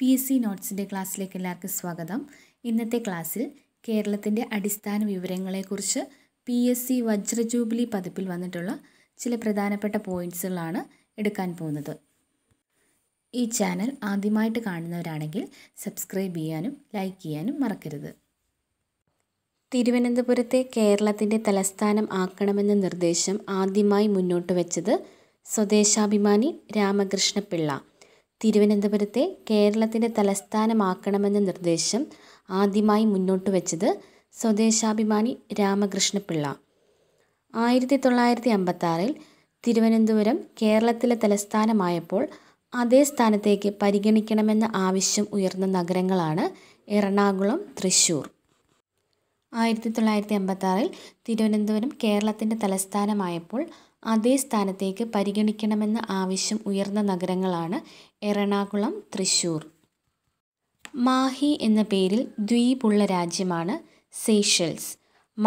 P S C നോട്ട്സിൻ്റെ ക്ലാസ്സിലേക്ക് എല്ലാവർക്കും സ്വാഗതം ഇന്നത്തെ ക്ലാസ്സിൽ കേരളത്തിൻ്റെ അടിസ്ഥാന വിവരങ്ങളെക്കുറിച്ച് പി എസ് സി വജ്ര ജൂബിലി പതിപ്പിൽ വന്നിട്ടുള്ള ചില പ്രധാനപ്പെട്ട പോയിൻറ്റ്സുകളാണ് എടുക്കാൻ പോകുന്നത് ഈ ചാനൽ ആദ്യമായിട്ട് കാണുന്നവരാണെങ്കിൽ സബ്സ്ക്രൈബ് ചെയ്യാനും ലൈക്ക് ചെയ്യാനും മറക്കരുത് തിരുവനന്തപുരത്തെ കേരളത്തിൻ്റെ തലസ്ഥാനം ആക്കണമെന്ന നിർദ്ദേശം ആദ്യമായി മുന്നോട്ട് വെച്ചത് സ്വദേശാഭിമാനി രാമകൃഷ്ണപിള്ള തിരുവനന്തപുരത്തെ കേരളത്തിൻ്റെ തലസ്ഥാനമാക്കണമെന്ന നിർദ്ദേശം ആദ്യമായി മുന്നോട്ട് വെച്ചത് സ്വദേശാഭിമാനി രാമകൃഷ്ണപിള്ള ആയിരത്തി തൊള്ളായിരത്തി അമ്പത്താറിൽ തിരുവനന്തപുരം കേരളത്തിലെ തലസ്ഥാനമായപ്പോൾ അതേ സ്ഥാനത്തേക്ക് പരിഗണിക്കണമെന്ന ആവശ്യം ഉയർന്ന നഗരങ്ങളാണ് എറണാകുളം തൃശ്ശൂർ ആയിരത്തി തൊള്ളായിരത്തി അമ്പത്താറിൽ തിരുവനന്തപുരം കേരളത്തിൻ്റെ തലസ്ഥാനമായപ്പോൾ അതേ സ്ഥാനത്തേക്ക് പരിഗണിക്കണമെന്ന ആവശ്യം ഉയർന്ന നഗരങ്ങളാണ് എറണാകുളം തൃശ്ശൂർ മാഹി എന്ന പേരിൽ ദ്വീപുള്ള രാജ്യമാണ് സേഷൽസ്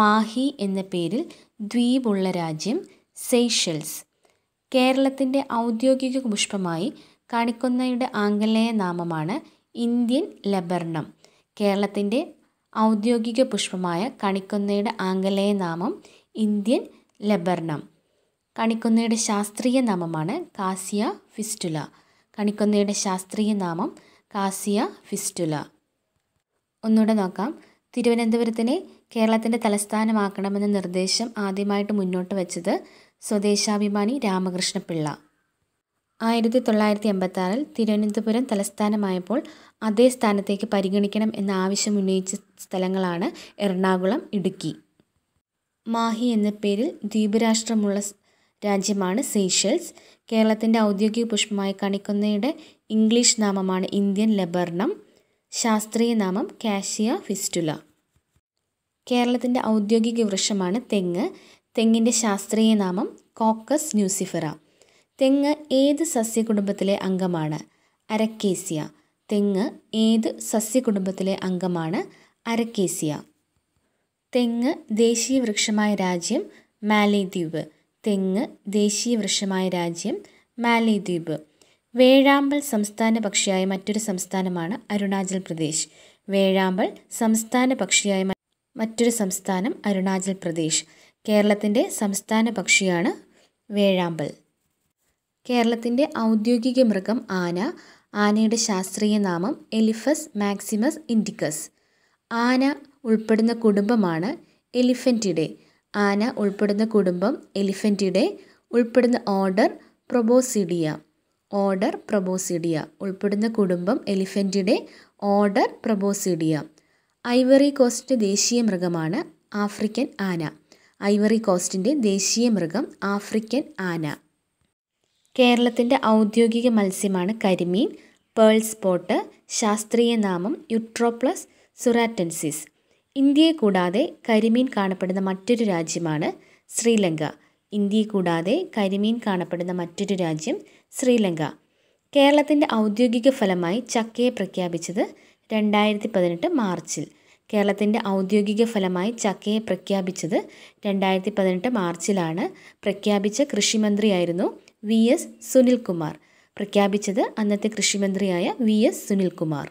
മാഹി എന്ന പേരിൽ ദ്വീപുള്ള രാജ്യം സേഷൽസ് കേരളത്തിൻ്റെ ഔദ്യോഗിക പുഷ്പമായി കണിക്കൊന്നയുടെ ആംഗലേയ നാമമാണ് ഇന്ത്യൻ ലബർണം കേരളത്തിൻ്റെ ഔദ്യോഗിക പുഷ്പമായ കണിക്കൊന്നയുടെ ആംഗലേയ നാമം ഇന്ത്യൻ ലബർണം കണിക്കൊന്നയുടെ ശാസ്ത്രീയ നാമമാണ് കാസിയ ഫിസ്റ്റുല കണിക്കൊന്നയുടെ ശാസ്ത്രീയ നാമം കാസിയ ഫിസ്റ്റുല ഒന്നുകൂടെ നോക്കാം തിരുവനന്തപുരത്തിനെ കേരളത്തിൻ്റെ തലസ്ഥാനമാക്കണമെന്ന നിർദ്ദേശം ആദ്യമായിട്ട് മുന്നോട്ട് വെച്ചത് സ്വദേശാഭിമാനി രാമകൃഷ്ണപിള്ള ആയിരത്തി തൊള്ളായിരത്തി എൺപത്താറിൽ തിരുവനന്തപുരം തലസ്ഥാനമായപ്പോൾ അതേ സ്ഥാനത്തേക്ക് പരിഗണിക്കണം എന്ന ആവശ്യം ഉന്നയിച്ച സ്ഥലങ്ങളാണ് എറണാകുളം ഇടുക്കി മാഹി എന്ന പേരിൽ ദ്വീപരാഷ്ട്രമുള്ള രാജ്യമാണ് സീഷൽസ് കേരളത്തിൻ്റെ ഔദ്യോഗിക പുഷ്പമായി കണിക്കുന്നയുടെ ഇംഗ്ലീഷ് നാമമാണ് ഇന്ത്യൻ ലബർണം ശാസ്ത്രീയ നാമം കാഷിയ ഫിസ്റ്റുല കേരളത്തിൻ്റെ ഔദ്യോഗിക വൃക്ഷമാണ് തെങ്ങ് തെങ്ങിൻ്റെ ശാസ്ത്രീയ നാമം കോക്കസ് ന്യൂസിഫറ തെങ്ങ് ഏത് സസ്യകുടുംബത്തിലെ അംഗമാണ് അരക്കേസിയ തെങ്ങ് ഏത് സസ്യകുടുംബത്തിലെ അംഗമാണ് അരക്കേസിയ തെങ്ങ് ദേശീയ വൃക്ഷമായ രാജ്യം മാലിദ്വീപ് തെങ്ങ് ദേശീയ വൃക്ഷമായ രാജ്യം മാലിദ്വീപ് വേഴാമ്പൽ സംസ്ഥാന പക്ഷിയായ മറ്റൊരു സംസ്ഥാനമാണ് അരുണാചൽ പ്രദേശ് വേഴാമ്പൽ സംസ്ഥാന പക്ഷിയായ മറ്റൊരു സംസ്ഥാനം അരുണാചൽ പ്രദേശ് കേരളത്തിൻ്റെ സംസ്ഥാന പക്ഷിയാണ് വേഴാമ്പൽ കേരളത്തിൻ്റെ ഔദ്യോഗിക മൃഗം ആന ആനയുടെ ശാസ്ത്രീയ നാമം എലിഫസ് മാക്സിമസ് ഇൻഡിക്കസ് ആന ഉൾപ്പെടുന്ന കുടുംബമാണ് എലിഫൻറ്റിഡേ ആന ഉൾപ്പെടുന്ന കുടുംബം എലിഫൻറ്റിഡെ ഉൾപ്പെടുന്ന ഓർഡർ പ്രൊബോസിഡിയ ഓർഡർ പ്രൊബോസിഡിയ ഉൾപ്പെടുന്ന കുടുംബം Elephantidae order Proboscidea Ivory Coast ദേശീയ മൃഗമാണ് ആഫ്രിക്കൻ ആന ഐവറി കോസ്റ്റിൻ്റെ ദേശീയ മൃഗം ആഫ്രിക്കൻ ആന കേരളത്തിൻ്റെ ഔദ്യോഗിക മത്സ്യമാണ് കരിമീൻ പേൾ സ്പോട്ട് ശാസ്ത്രീയ നാമം യുട്രോപ്ലസ് സുറാറ്റൻസിസ് ഇന്ത്യയെ കൂടാതെ കരിമീൻ കാണപ്പെടുന്ന മറ്റൊരു രാജ്യമാണ് ശ്രീലങ്ക ഇന്ത്യയെ കൂടാതെ കരിമീൻ കാണപ്പെടുന്ന മറ്റൊരു രാജ്യം ശ്രീലങ്ക കേരളത്തിൻ്റെ ഔദ്യോഗിക ഫലമായി ചക്കയെ പ്രഖ്യാപിച്ചത് രണ്ടായിരത്തി പതിനെട്ട് മാർച്ചിൽ കേരളത്തിൻ്റെ ഔദ്യോഗിക ഫലമായി ചക്കയെ പ്രഖ്യാപിച്ചത് രണ്ടായിരത്തി പതിനെട്ട് മാർച്ചിലാണ് പ്രഖ്യാപിച്ച കൃഷിമന്ത്രിയായിരുന്നു വി എസ് സുനിൽകുമാർ പ്രഖ്യാപിച്ചത് അന്നത്തെ കൃഷിമന്ത്രിയായ വി എസ് സുനിൽകുമാർ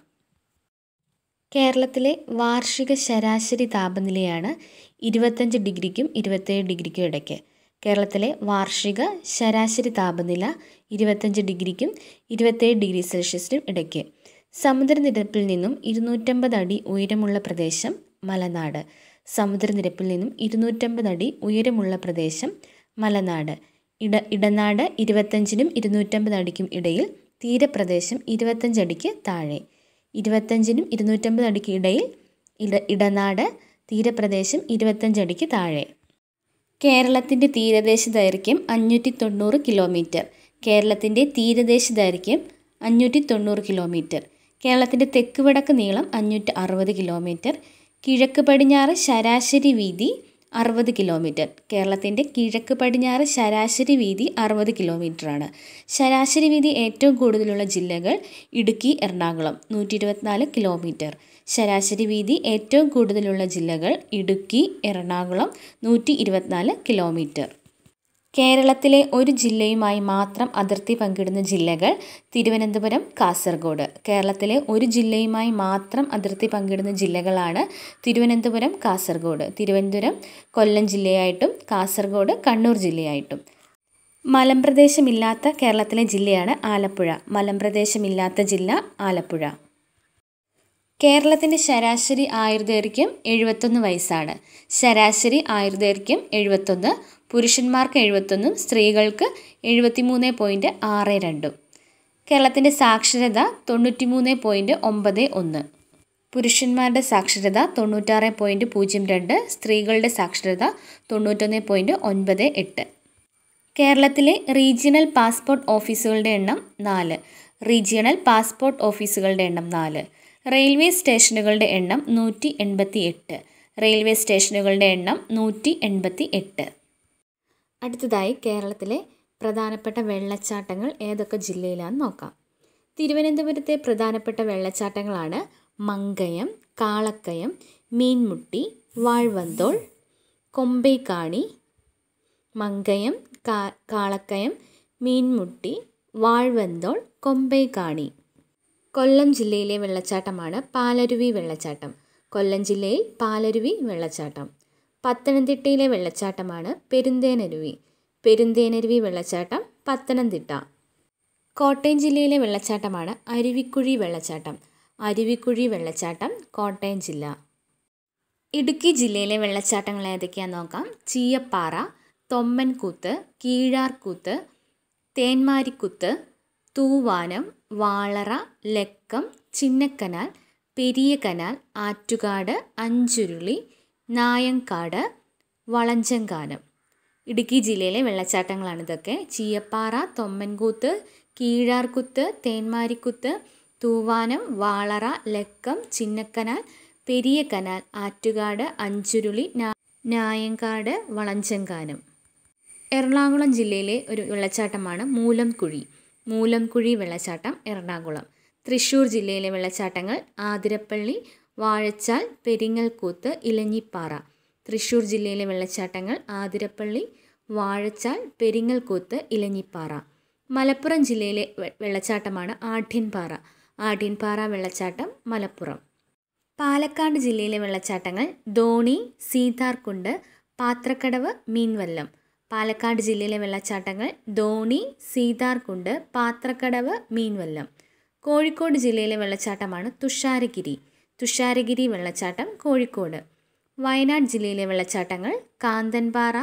കേരളത്തിലെ വാർഷിക ശരാശരി താപനിലയാണ് ഇരുപത്തഞ്ച് ഡിഗ്രിക്കും ഇരുപത്തേഴ് ഡിഗ്രിക്കും ഇടയ്ക്ക് കേരളത്തിലെ വാർഷിക ശരാശരി താപനില ഇരുപത്തഞ്ച് ഡിഗ്രിക്കും ഇരുപത്തേഴ് ഡിഗ്രി സെൽഷ്യസിനും ഇടയ്ക്ക് സമുദ്രനിരപ്പിൽ നിന്നും ഇരുന്നൂറ്റമ്പത് അടി ഉയരമുള്ള പ്രദേശം മലനാട് സമുദ്രനിരപ്പിൽ നിന്നും ഇരുന്നൂറ്റമ്പത് അടി ഉയരമുള്ള പ്രദേശം മലനാട് ഇട ഇടനാട് ഇരുപത്തഞ്ചിനും ഇരുന്നൂറ്റമ്പത് അടിക്കും ഇടയിൽ തീരപ്രദേശം ഇരുപത്തഞ്ചടിക്ക് താഴെ ഇരുപത്തഞ്ചിനും ഇരുന്നൂറ്റമ്പത് അടിക്ക് ഇടയിൽ ഇട ഇടനാട് തീരപ്രദേശം ഇരുപത്തഞ്ചടിക്ക് താഴെ കേരളത്തിൻ്റെ തീരദേശ ദൈർഘ്യം അഞ്ഞൂറ്റി തൊണ്ണൂറ് കിലോമീറ്റർ കേരളത്തിൻ്റെ തീരദേശ ദൈർഘ്യം അഞ്ഞൂറ്റി തൊണ്ണൂറ് കിലോമീറ്റർ കേരളത്തിൻ്റെ തെക്ക് വടക്ക് നീളം അഞ്ഞൂറ്റി അറുപത് കിലോമീറ്റർ കിഴക്ക് പടിഞ്ഞാറ് ശരാശരി വീതി അറുപത് കിലോമീറ്റർ കേരളത്തിൻ്റെ കിഴക്ക് പടിഞ്ഞാറ് ശരാശരി വീതി അറുപത് കിലോമീറ്ററാണ് ശരാശരി വീതി ഏറ്റവും കൂടുതലുള്ള ജില്ലകൾ ഇടുക്കി എറണാകുളം നൂറ്റി ഇരുപത്തിനാല് കിലോമീറ്റർ ശരാശരി വീതി ഏറ്റവും കൂടുതലുള്ള ജില്ലകൾ ഇടുക്കി എറണാകുളം നൂറ്റി ഇരുപത്തിനാല് കിലോമീറ്റർ കേരളത്തിലെ ഒരു ജില്ലയുമായി മാത്രം അതിർത്തി പങ്കിടുന്ന ജില്ലകൾ തിരുവനന്തപുരം കാസർഗോഡ് കേരളത്തിലെ ഒരു ജില്ലയുമായി മാത്രം അതിർത്തി പങ്കിടുന്ന ജില്ലകളാണ് തിരുവനന്തപുരം കാസർഗോഡ് തിരുവനന്തപുരം കൊല്ലം ജില്ലയായിട്ടും കാസർഗോഡ് കണ്ണൂർ ജില്ലയായിട്ടും മലമ്പ്രദേശമില്ലാത്ത കേരളത്തിലെ ജില്ലയാണ് ആലപ്പുഴ മലമ്പ്രദേശമില്ലാത്ത ജില്ല ആലപ്പുഴ കേരളത്തിൻ്റെ ശരാശരി ആയുർദൈർഘ്യം എഴുപത്തൊന്ന് വയസ്സാണ് ശരാശരി ആയുർദൈർഘ്യം എഴുപത്തൊന്ന് പുരുഷന്മാർക്ക് എഴുപത്തൊന്നും സ്ത്രീകൾക്ക് എഴുപത്തിമൂന്ന് പോയിൻ്റ് ആറ് രണ്ടും കേരളത്തിൻ്റെ സാക്ഷരത തൊണ്ണൂറ്റിമൂന്ന് പോയിൻറ്റ് ഒമ്പത് ഒന്ന് പുരുഷന്മാരുടെ സാക്ഷരത തൊണ്ണൂറ്റാറ് പോയിൻറ്റ് പൂജ്യം രണ്ട് സ്ത്രീകളുടെ സാക്ഷരത തൊണ്ണൂറ്റൊന്ന് പോയിൻറ്റ് ഒൻപത് എട്ട് കേരളത്തിലെ റീജിയണൽ പാസ്പോർട്ട് ഓഫീസുകളുടെ എണ്ണം നാല് റീജിയണൽ പാസ്പോർട്ട് ഓഫീസുകളുടെ എണ്ണം നാല് റെയിൽവേ സ്റ്റേഷനുകളുടെ എണ്ണം നൂറ്റി എൺപത്തി എട്ട് റെയിൽവേ സ്റ്റേഷനുകളുടെ എണ്ണം നൂറ്റി എൺപത്തി എട്ട് അടുത്തതായി കേരളത്തിലെ പ്രധാനപ്പെട്ട വെള്ളച്ചാട്ടങ്ങൾ ഏതൊക്കെ ജില്ലയിലാണെന്ന് നോക്കാം തിരുവനന്തപുരത്തെ പ്രധാനപ്പെട്ട വെള്ളച്ചാട്ടങ്ങളാണ് മങ്കയം കാളക്കയം മീൻമുട്ടി വാഴ്വന്തോൾ കൊമ്പൈക്കാണി മങ്കയം കാളക്കയം മീൻമുട്ടി വാഴ്വന്തോൾ കൊമ്പൈക്കാണി കൊല്ലം ജില്ലയിലെ വെള്ളച്ചാട്ടമാണ് പാലരുവി വെള്ളച്ചാട്ടം കൊല്ലം ജില്ലയിൽ പാലരുവി വെള്ളച്ചാട്ടം പത്തനംതിട്ടയിലെ വെള്ളച്ചാട്ടമാണ് പെരുന്തേനരുവി പെരുന്തേനരുവി വെള്ളച്ചാട്ടം പത്തനംതിട്ട കോട്ടയം ജില്ലയിലെ വെള്ളച്ചാട്ടമാണ് അരുവിക്കുഴി വെള്ളച്ചാട്ടം അരുവിക്കുഴി വെള്ളച്ചാട്ടം കോട്ടയം ജില്ല ഇടുക്കി ജില്ലയിലെ വെള്ളച്ചാട്ടങ്ങൾ ഏതൊക്കെയാണെന്ന് നോക്കാം ചീയപ്പാറ തൊമ്മൻകൂത്ത് കീഴാർകൂത്ത് തേന്മാരിക്കുത്ത് തൂവാനം വാളറ ലക്കം ചിന്നക്കനാൽ പെരിയ കനാൽ ആറ്റുകാട് അഞ്ചുരുളി നായങ്കാട് വളഞ്ചങ്കാനം ഇടുക്കി ജില്ലയിലെ വെള്ളച്ചാട്ടങ്ങളാണ് ഇതൊക്കെ ചീയപ്പാറ തൊമ്മൻകൂത്ത് കീഴാർകുത്ത് തേന്മാരിക്കുത്ത് തൂവാനം വാളറ ലക്കം ചിന്നക്കനാൽ പെരിയ കനാൽ ആറ്റുകാട് അഞ്ചുരുളി നായങ്കാട് വളഞ്ചങ്കാനം എറണാകുളം ജില്ലയിലെ ഒരു വെള്ളച്ചാട്ടമാണ് മൂലംകുഴി മൂലംകുഴി വെള്ളച്ചാട്ടം എറണാകുളം തൃശ്ശൂർ ജില്ലയിലെ വെള്ളച്ചാട്ടങ്ങൾ ആതിരപ്പള്ളി വാഴച്ചാൽ പെരിങ്ങൽകൂത്ത് ഇലഞ്ഞിപ്പാറ തൃശ്ശൂർ ജില്ലയിലെ വെള്ളച്ചാട്ടങ്ങൾ ആതിരപ്പള്ളി വാഴച്ചാൽ പെരിങ്ങൽകൂത്ത് ഇലഞ്ഞിപ്പാറ മലപ്പുറം ജില്ലയിലെ വെള്ളച്ചാട്ടമാണ് ആഢ്യൻപാറ ആഢ്യൻപാറ വെള്ളച്ചാട്ടം മലപ്പുറം പാലക്കാട് ജില്ലയിലെ വെള്ളച്ചാട്ടങ്ങൾ ധോണി സീതാർകുണ്ട് പാത്രക്കടവ് മീൻവല്ലം പാലക്കാട് ജില്ലയിലെ വെള്ളച്ചാട്ടങ്ങൾ ധോണി സീതാർകുണ്ട് പാത്രക്കടവ് മീൻവല്ലം കോഴിക്കോട് ജില്ലയിലെ വെള്ളച്ചാട്ടമാണ് തുഷാരഗിരി തുഷാരഗിരി വെള്ളച്ചാട്ടം കോഴിക്കോട് വയനാട് ജില്ലയിലെ വെള്ളച്ചാട്ടങ്ങൾ കാന്തൻപാറ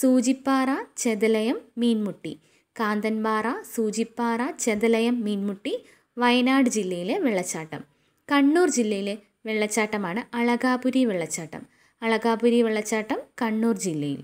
സൂചിപ്പാറ ചെതലയം മീൻമുട്ടി കാന്തൻപാറ സൂചിപ്പാറ ചെതലയം മീൻമുട്ടി വയനാട് ജില്ലയിലെ വെള്ളച്ചാട്ടം കണ്ണൂർ ജില്ലയിലെ വെള്ളച്ചാട്ടമാണ് അളകാപുരി വെള്ളച്ചാട്ടം അളകാപുരി വെള്ളച്ചാട്ടം കണ്ണൂർ ജില്ലയിൽ